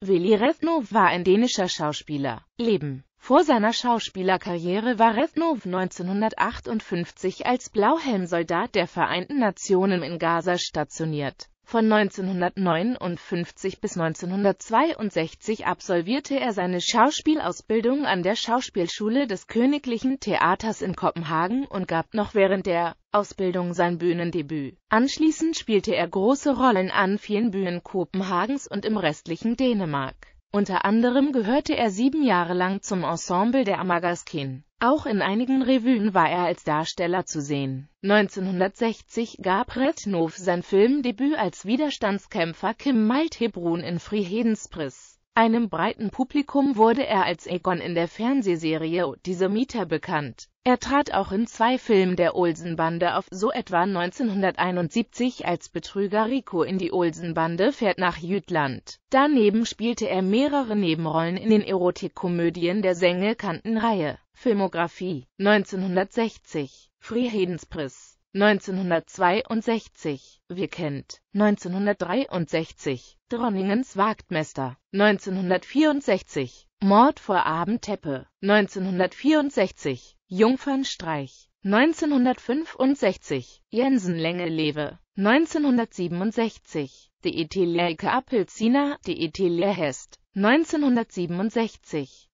Willi Revnov war ein dänischer Schauspieler. Leben Vor seiner Schauspielerkarriere war Revnov 1958 als Blauhelmsoldat der Vereinten Nationen in Gaza stationiert. Von 1959 bis 1962 absolvierte er seine Schauspielausbildung an der Schauspielschule des Königlichen Theaters in Kopenhagen und gab noch während der Ausbildung sein Bühnendebüt. Anschließend spielte er große Rollen an vielen Bühnen Kopenhagens und im restlichen Dänemark. Unter anderem gehörte er sieben Jahre lang zum Ensemble der Amagaskin. Auch in einigen Revuen war er als Darsteller zu sehen. 1960 gab Retnow sein Filmdebüt als Widerstandskämpfer Kim Maltebrun in Friedenspriss. Einem breiten Publikum wurde er als Egon in der Fernsehserie Diese Mieter bekannt. Er trat auch in zwei Filmen der Olsenbande auf, so etwa 1971 als Betrüger Rico in die Olsenbande fährt nach Jütland. Daneben spielte er mehrere Nebenrollen in den Erotikkomödien der Sängelkantenreihe. Filmografie 1960 Friedenspriss 1962 Weekend 1963 Dronningens Wagtmester 1964 Mord vor Abendteppe 1964 Jungfernstreich 1965 Jensenlänge Lewe 1967 De Etelieke Appelziner De Etelie Hest 1967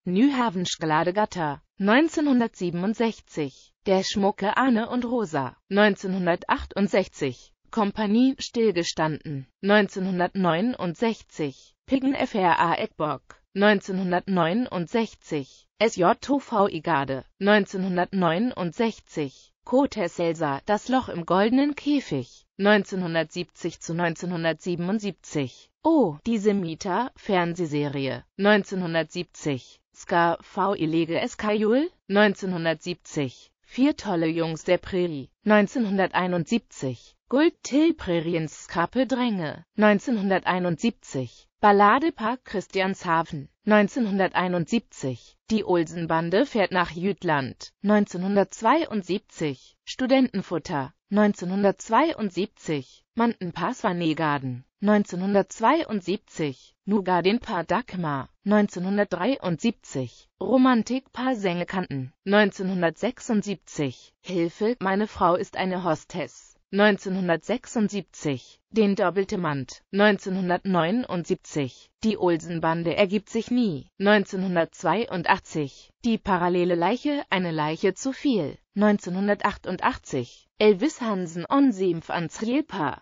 Gladegatter 1967 Der Schmucke Arne und Rosa 1968 Kompanie stillgestanden 1969 Piggen FRA Eckbock 1969 SJTV Igade 1969 Koteselsa Das Loch im goldenen Käfig 1970 zu 1977 Oh, diese Mieter, Fernsehserie 1970 Ska V. Ilege Eskajul, 1970. Vier tolle Jungs der Prärie, 1971. Gold Till Präriens Skappe Dränge, 1971. Ballade Park Christianshafen, 1971. Die Olsenbande fährt nach Jütland, 1972. Studentenfutter, 1972. Mantenpass war Vanegarden, 1972, Nugadin Paar Dakma, 1973, Romantik Paar Sängekanten, 1976, Hilfe, meine Frau ist eine Hostess, 1976, den doppelte Mand, 1979, die Olsenbande ergibt sich nie, 1982, die parallele Leiche, eine Leiche zu viel, 1988, Elvis Hansen on Siemf ans Rielpaar,